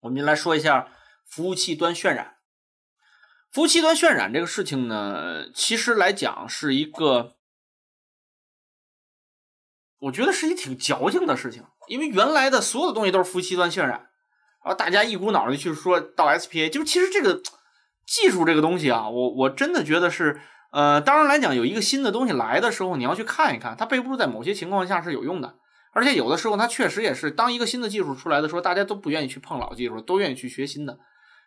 我们来说一下服务器端渲染。服务器端渲染这个事情呢，其实来讲是一个，我觉得是一挺矫情的事情，因为原来的所有的东西都是服务器端渲染，然后大家一股脑的去说到 SPA，就是其实这个技术这个东西啊，我我真的觉得是，呃，当然来讲有一个新的东西来的时候，你要去看一看，它备不住在某些情况下是有用的。而且有的时候，它确实也是，当一个新的技术出来的时候，大家都不愿意去碰老技术，都愿意去学新的。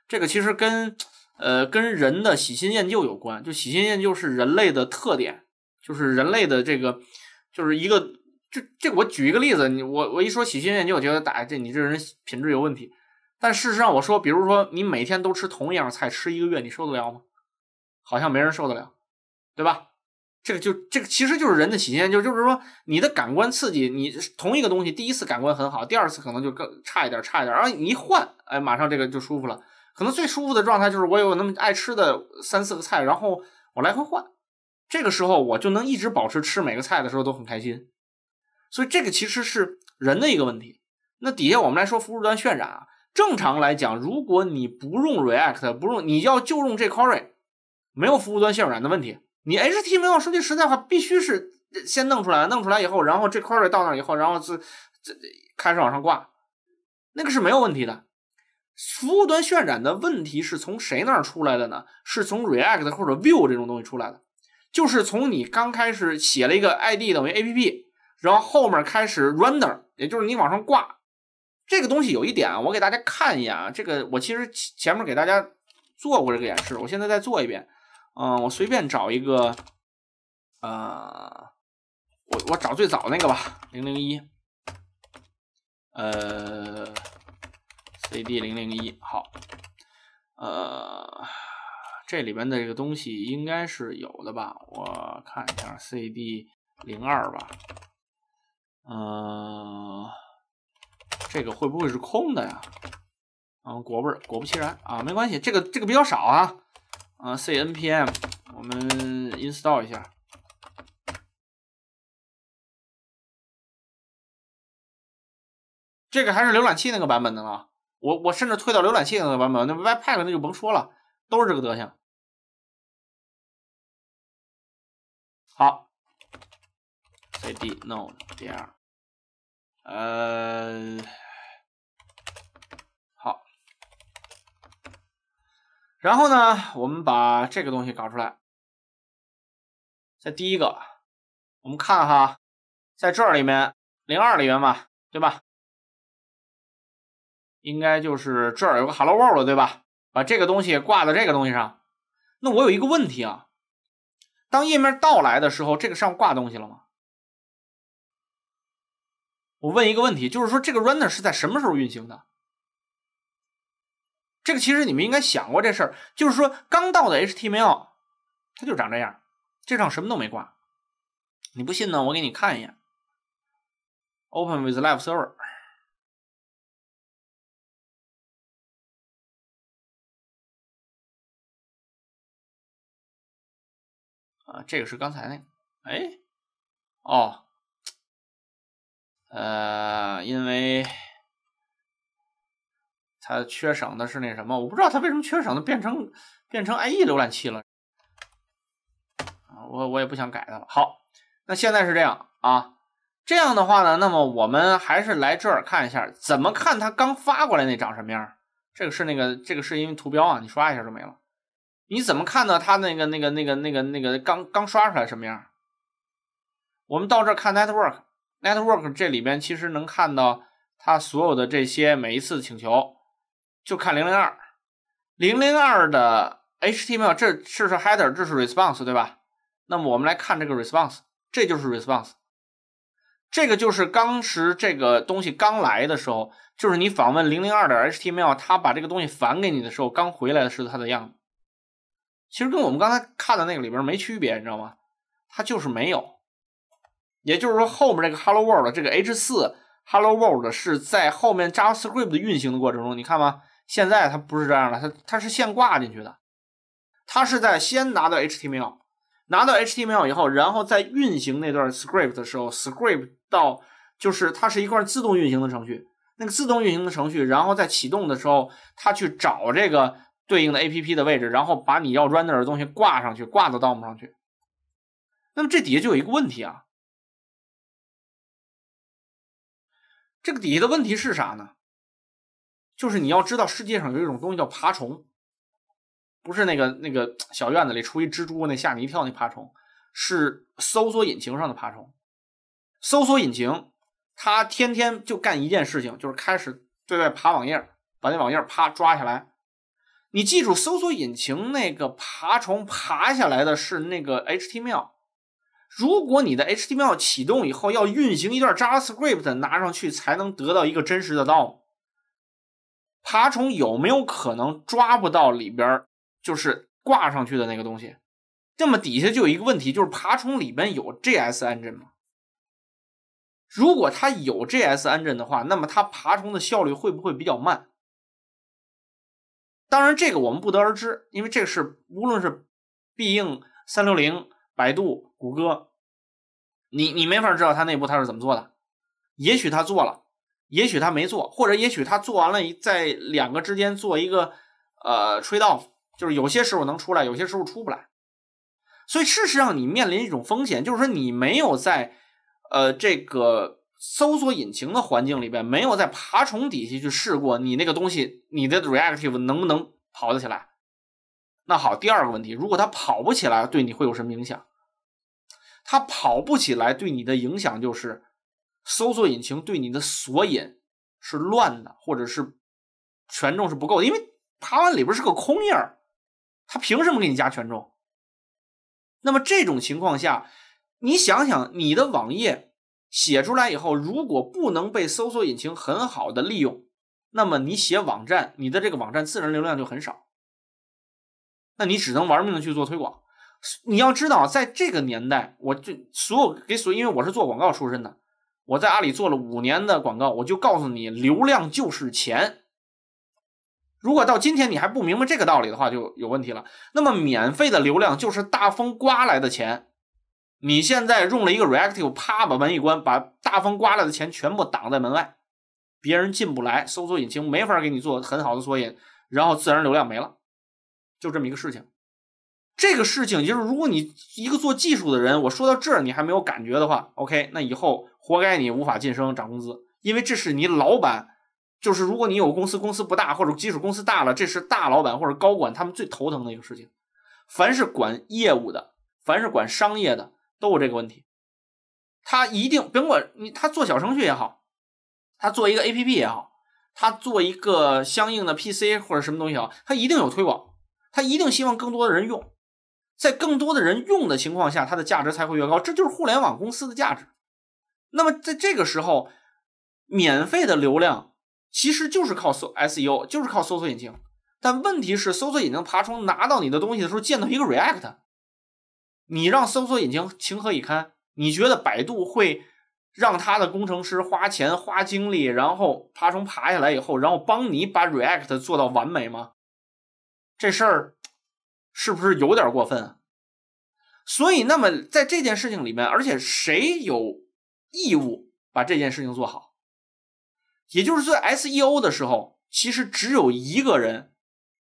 这个其实跟，呃，跟人的喜新厌旧有关。就喜新厌旧是人类的特点，就是人类的这个，就是一个，这这我举一个例子，你我我一说喜新厌旧，我觉得，哎，这你这人品质有问题。但事实上，我说，比如说你每天都吃同一样菜，吃一个月，你受得了吗？好像没人受得了，对吧？这个就这个其实就是人的体现，就就是说你的感官刺激，你同一个东西第一次感官很好，第二次可能就更差一点，差一点，然后你一换，哎，马上这个就舒服了。可能最舒服的状态就是我有那么爱吃的三四个菜，然后我来回换，这个时候我就能一直保持吃每个菜的时候都很开心。所以这个其实是人的一个问题。那底下我们来说服务端渲染啊，正常来讲，如果你不用 React，不用你要就用 JQuery，没有服务端渲染的问题。你 H T m l 说句实在话，必须是先弄出来，弄出来以后，然后这块儿到那儿以后，然后这这开始往上挂，那个是没有问题的。服务端渲染的问题是从谁那儿出来的呢？是从 React 或者 View 这种东西出来的，就是从你刚开始写了一个 ID 等于 A P P，然后后面开始 Render，也就是你往上挂这个东西有一点啊，我给大家看一眼啊，这个我其实前面给大家做过这个演示，我现在再做一遍。嗯，我随便找一个，呃，我我找最早那个吧，零零一，呃，C D 零零一，好，呃，这里边的这个东西应该是有的吧？我看一下 C D 零二吧，嗯，这个会不会是空的呀？嗯，果味果不其然啊，没关系，这个这个比较少啊。啊，C N P M，我们 install 一下。这个还是浏览器那个版本的了。我我甚至退到浏览器那个版本，那 Y P A K 那就甭说了，都是这个德行。好，C D no，第二，呃。然后呢，我们把这个东西搞出来。在第一个，我们看哈，在这里面零二里面嘛，对吧？应该就是这儿有个 Hello World，对吧？把这个东西挂到这个东西上。那我有一个问题啊，当页面到来的时候，这个上挂东西了吗？我问一个问题，就是说这个 render 是在什么时候运行的？这个其实你们应该想过这事儿，就是说刚到的 HTML 它就长这样，这上什么都没挂。你不信呢，我给你看一眼。Open with Live Server。啊，这个是刚才那个，哎，哦，呃，因为。它缺省的是那什么，我不知道它为什么缺省的变成变成 IE 浏览器了啊！我我也不想改它了。好，那现在是这样啊，这样的话呢，那么我们还是来这儿看一下，怎么看它刚发过来那长什么样？这个是那个这个是因为图标啊，你刷一下就没了。你怎么看到它那个那个那个那个那个刚刚刷出来什么样？我们到这看 Network，Network 这里边其实能看到它所有的这些每一次请求。就看零零二，零零二的 HTML 这是 header，这是 response，对吧？那么我们来看这个 response，这就是 response，这个就是当时这个东西刚来的时候，就是你访问零零二点 HTML，它把这个东西返给你的时候，刚回来的是它的样子。其实跟我们刚才看的那个里边没区别，你知道吗？它就是没有，也就是说后面这个 Hello World，这个 H4 Hello World 是在后面 JavaScript 运行的过程中，你看吗？现在它不是这样的，它它是现挂进去的，它是在先拿到 HTML，拿到 HTML 以后，然后再运行那段 script 的时候，script 到就是它是一块自动运行的程序，那个自动运行的程序，然后在启动的时候，它去找这个对应的 APP 的位置，然后把你要 runer 的东西挂上去，挂到 d o m 上去。那么这底下就有一个问题啊，这个底下的问题是啥呢？就是你要知道，世界上有一种东西叫爬虫，不是那个那个小院子里出一蜘蛛那吓你一跳那爬虫，是搜索引擎上的爬虫。搜索引擎它天天就干一件事情，就是开始对外爬网页，把那网页啪抓下来。你记住，搜索引擎那个爬虫爬下来的是那个 HTML。如果你的 HTML 启动以后要运行一段 JavaScript 拿上去，才能得到一个真实的 DOM。爬虫有没有可能抓不到里边就是挂上去的那个东西？那么底下就有一个问题，就是爬虫里边有 G S 安阵吗？如果它有 G S 安阵的话，那么它爬虫的效率会不会比较慢？当然，这个我们不得而知，因为这是无论是必应、三六零、百度、谷歌，你你没法知道它内部它是怎么做的。也许它做了。也许他没做，或者也许他做完了，在两个之间做一个呃吹到，就是有些时候能出来，有些时候出不来。所以事实上，你面临一种风险，就是说你没有在呃这个搜索引擎的环境里边，没有在爬虫底下去试过你那个东西，你的 reactive 能不能跑得起来？那好，第二个问题，如果它跑不起来，对你会有什么影响？它跑不起来对你的影响就是。搜索引擎对你的索引是乱的，或者是权重是不够，的，因为它里边是个空页儿，它凭什么给你加权重？那么这种情况下，你想想你的网页写出来以后，如果不能被搜索引擎很好的利用，那么你写网站，你的这个网站自然流量就很少，那你只能玩命的去做推广。你要知道，在这个年代，我就所有给所，因为我是做广告出身的。我在阿里做了五年的广告，我就告诉你，流量就是钱。如果到今天你还不明白这个道理的话，就有问题了。那么，免费的流量就是大风刮来的钱。你现在用了一个 Reactiv，e 啪，把门一关，把大风刮来的钱全部挡在门外，别人进不来，搜索引擎没法给你做很好的索引，然后自然流量没了，就这么一个事情。这个事情就是，如果你一个做技术的人，我说到这儿你还没有感觉的话，OK，那以后。活该你无法晋升、涨工资，因为这是你老板，就是如果你有公司，公司不大，或者即使公司大了，这是大老板或者高管他们最头疼的一个事情。凡是管业务的，凡是管商业的，都有这个问题。他一定甭管你，他做小程序也好，他做一个 APP 也好，他做一个相应的 PC 或者什么东西也好，他一定有推广，他一定希望更多的人用，在更多的人用的情况下，它的价值才会越高。这就是互联网公司的价值。那么在这个时候，免费的流量其实就是靠搜 SEO，就是靠搜索引擎。但问题是，搜索引擎爬虫拿到你的东西的时候，见到一个 React，你让搜索引擎情何以堪？你觉得百度会让他的工程师花钱、花精力，然后爬虫爬下来以后，然后帮你把 React 做到完美吗？这事儿是不是有点过分啊？所以，那么在这件事情里面，而且谁有？义务把这件事情做好，也就是说 SEO 的时候，其实只有一个人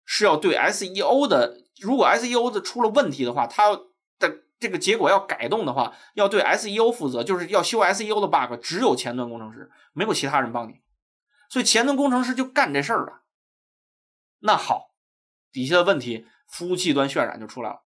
是要对 SEO 的。如果 SEO 的出了问题的话，他的这个结果要改动的话，要对 SEO 负责，就是要修 SEO 的 bug。只有前端工程师，没有其他人帮你，所以前端工程师就干这事儿了。那好，底下的问题，服务器端渲染就出来了。